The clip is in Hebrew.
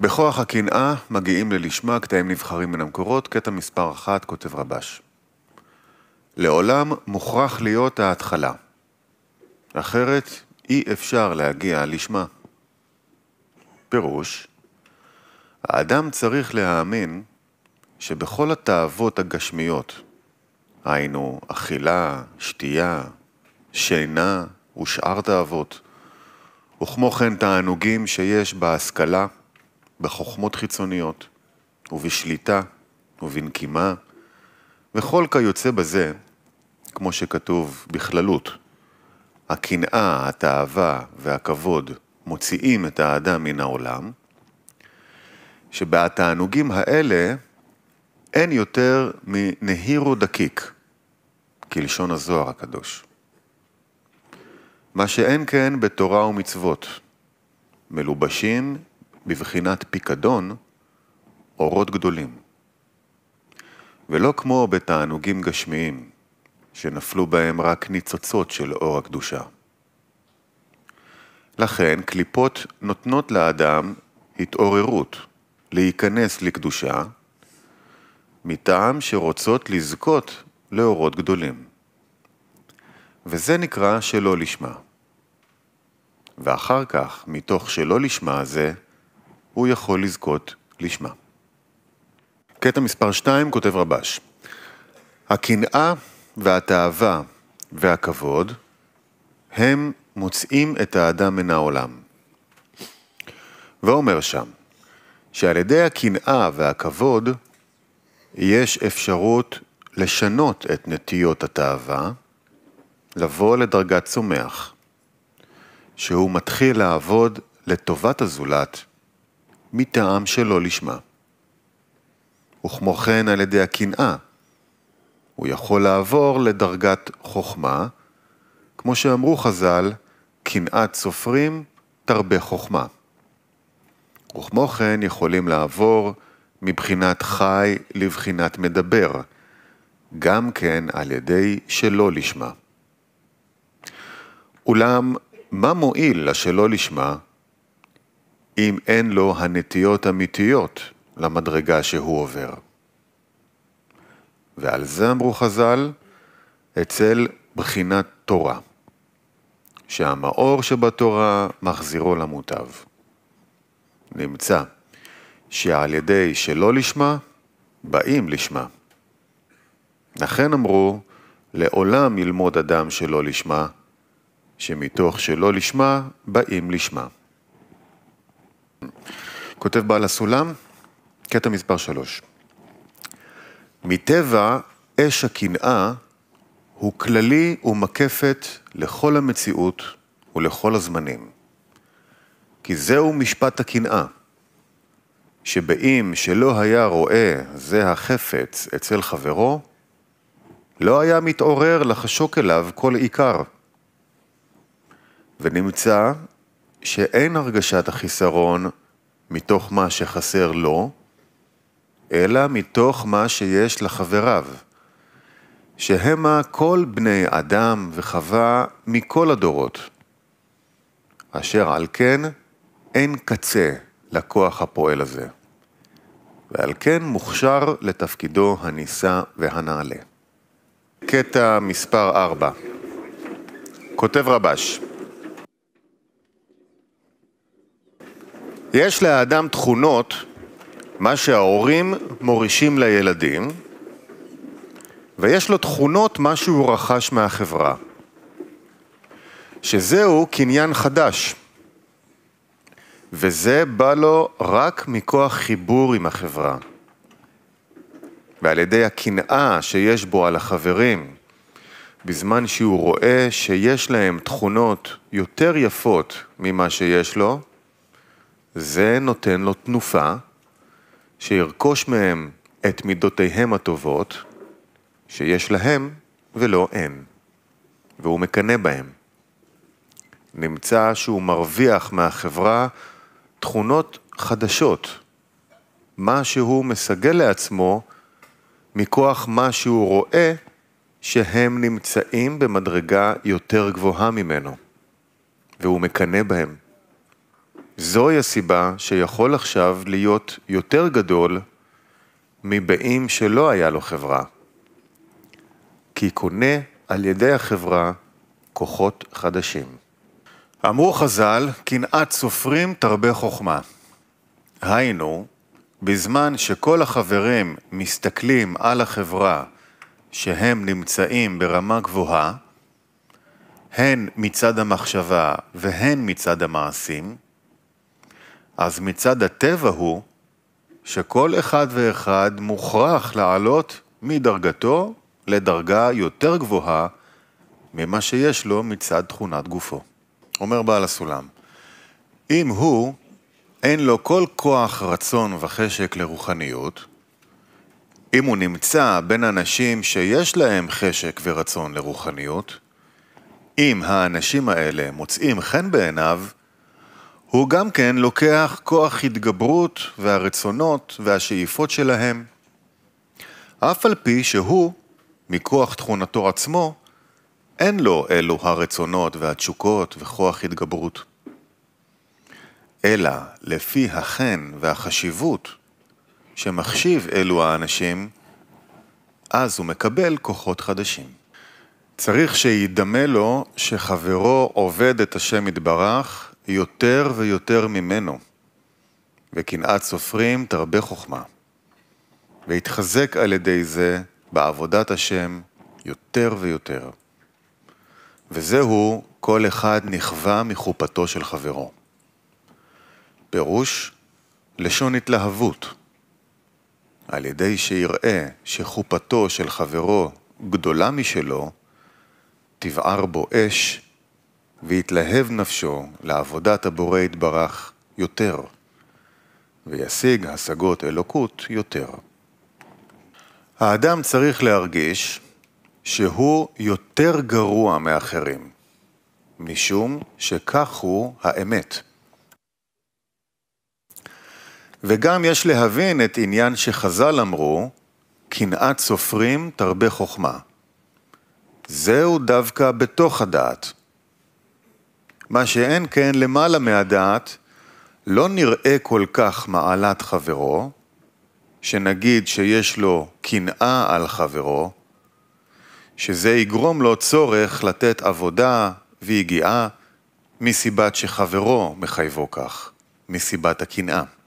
בכוח הקנאה מגיעים ללשמה, קטעים נבחרים מן המקורות, קטע מספר אחת, כותב רבש. לעולם מוכרח להיות ההתחלה. אחרת אי אפשר להגיע לשמה. פירוש, האדם צריך להאמין שבכל התאוות הגשמיות, היינו אכילה, שתייה, שינה ושאר תאוות, וכמו כן תענוגים שיש בהשכלה, בחוכמות חיצוניות, ובשליטה, ובנקימה, וכל כיוצא בזה, כמו שכתוב בכללות, הקנאה, התאווה והכבוד מוציאים את האדם מן העולם, שבתענוגים האלה אין יותר מנהירו דקיק, כלשון הזוהר הקדוש. מה שאין כן בתורה ומצוות, מלובשים בבחינת פיקדון, אורות גדולים. ולא כמו בתענוגים גשמיים, שנפלו בהם רק ניצוצות של אור הקדושה. לכן קליפות נותנות לאדם התעוררות, להיכנס לקדושה, מטעם שרוצות לזכות לאורות גדולים. וזה נקרא שלא לשמה. ואחר כך, מתוך שלא לשמה הזה, הוא יכול לזכות לשמה. קטע מספר 2 כותב רבש: הקנאה והתאווה והכבוד הם מוצאים את האדם מן העולם. ואומר שם, שעל ידי הקנאה והכבוד יש אפשרות לשנות את נטיות התאווה, לבוא לדרגת צומח, שהוא מתחיל לעבוד לטובת הזולת מטעם שלא לשמה. וכמו כן על ידי הקנאה. הוא יכול לעבור לדרגת חוכמה, כמו שאמרו חז"ל, קנאת סופרים תרבה חוכמה. וכמו כן יכולים לעבור מבחינת חי לבחינת מדבר, גם כן על ידי שלא לשמה. אולם, מה מועיל לשלא לשמה אם אין לו הנטיות אמיתיות למדרגה שהוא עובר. ועל זה אמרו חז"ל אצל בחינת תורה, שהמאור שבתורה מחזירו למוטב. נמצא שעל ידי שלא לשמה, באים לשמה. לכן אמרו, לעולם ילמוד אדם שלא לשמה, שמתוך שלא לשמה, באים לשמה. כותב בעל הסולם, קטע מספר 3. מטבע אש הקנאה הוא כללי ומקפת לכל המציאות ולכל הזמנים. כי זהו משפט הקנאה, שבאם שלא היה רואה זה החפץ אצל חברו, לא היה מתעורר לחשוק אליו כל עיקר. ונמצא שאין הרגשת החיסרון מתוך מה שחסר לו, אלא מתוך מה שיש לחבריו, שהמה כל בני אדם וחווה מכל הדורות. אשר על כן אין קצה לכוח הפועל הזה, ועל כן מוכשר לתפקידו הנישא והנעלה. קטע מספר 4 כותב רבש יש לאדם תכונות, מה שההורים מורישים לילדים, ויש לו תכונות מה שהוא רכש מהחברה. שזהו קניין חדש, וזה בא לו רק מכוח חיבור עם החברה. ועל ידי הקנאה שיש בו על החברים, בזמן שהוא רואה שיש להם תכונות יותר יפות ממה שיש לו, זה נותן לו תנופה, שירכוש מהם את מידותיהם הטובות, שיש להם ולא הם, והוא מקנא בהם. נמצא שהוא מרוויח מהחברה תכונות חדשות, מה שהוא מסגל לעצמו מכוח מה שהוא רואה שהם נמצאים במדרגה יותר גבוהה ממנו, והוא מקנא בהם. זוהי הסיבה שיכול עכשיו להיות יותר גדול מבאים שלא היה לו חברה. כי קונה על ידי החברה כוחות חדשים. אמרו חז"ל, קנאת סופרים תרבה חוכמה. היינו, בזמן שכל החברים מסתכלים על החברה שהם נמצאים ברמה גבוהה, הן מצד המחשבה והן מצד המעשים, אז מצד הטבע הוא שכל אחד ואחד מוכרח לעלות מדרגתו לדרגה יותר גבוהה ממה שיש לו מצד תכונת גופו. אומר בעל הסולם, אם הוא אין לו כל כוח רצון וחשק לרוחניות, אם הוא נמצא בין אנשים שיש להם חשק ורצון לרוחניות, אם האנשים האלה מוצאים חן בעיניו, הוא גם כן לוקח כוח התגברות והרצונות והשאיפות שלהם, אף על פי שהוא, מכוח תכונתו עצמו, אין לו אלו הרצונות והתשוקות וכוח התגברות. אלא לפי החן והחשיבות שמחשיב אלו האנשים, אז הוא מקבל כוחות חדשים. צריך שידמה לו שחברו עובד את השם יתברך יותר ויותר ממנו, וקנאת סופרים תרבה חוכמה, והתחזק על ידי זה בעבודת השם יותר ויותר. וזהו כל אחד נכווה מחופתו של חברו. פירוש, לשון התלהבות. על ידי שיראה שחופתו של חברו גדולה משלו, תבער בו אש ויתלהב נפשו לעבודת הבורא יתברך יותר, וישיג השגות אלוקות יותר. האדם צריך להרגיש שהוא יותר גרוע מאחרים, משום שכך הוא האמת. וגם יש להבין את עניין שחז"ל אמרו, קנאת סופרים תרבה חוכמה. זהו דווקא בתוך הדעת. מה שאין כן למעלה מהדעת, לא נראה כל כך מעלת חברו, שנגיד שיש לו קנאה על חברו, שזה יגרום לו צורך לתת עבודה ויגיעה מסיבת שחברו מחייבו כך, מסיבת הקנאה.